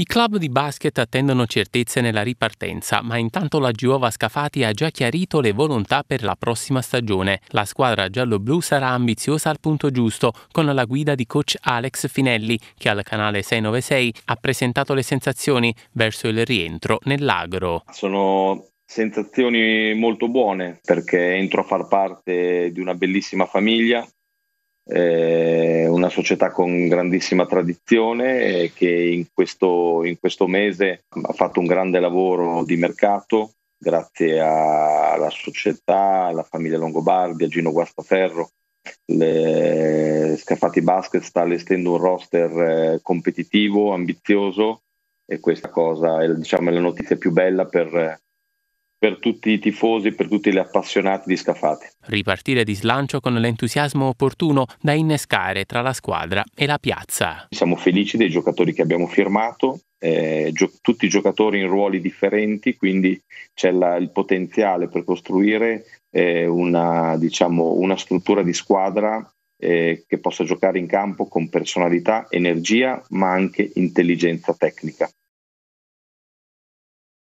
I club di basket attendono certezze nella ripartenza, ma intanto la Giova Scafati ha già chiarito le volontà per la prossima stagione. La squadra giallo-blu sarà ambiziosa al punto giusto, con la guida di coach Alex Finelli, che al canale 696 ha presentato le sensazioni verso il rientro nell'agro. Sono sensazioni molto buone perché entro a far parte di una bellissima famiglia eh, una società con grandissima tradizione eh, che in questo, in questo mese ha fatto un grande lavoro di mercato grazie alla società, alla famiglia Longobardi, a Gino Guastaferro. Le Scaffati Basket sta allestendo un roster eh, competitivo, ambizioso e questa cosa è diciamo, la notizia più bella per, per tutti i tifosi, per tutti gli appassionati di scafate. Ripartire di slancio con l'entusiasmo opportuno da innescare tra la squadra e la piazza. Siamo felici dei giocatori che abbiamo firmato, eh, gio- tutti giocatori in ruoli differenti, quindi c'è la, il potenziale per costruire eh, una, diciamo, una struttura di squadra eh, che possa giocare in campo con personalità, energia, ma anche intelligenza tecnica.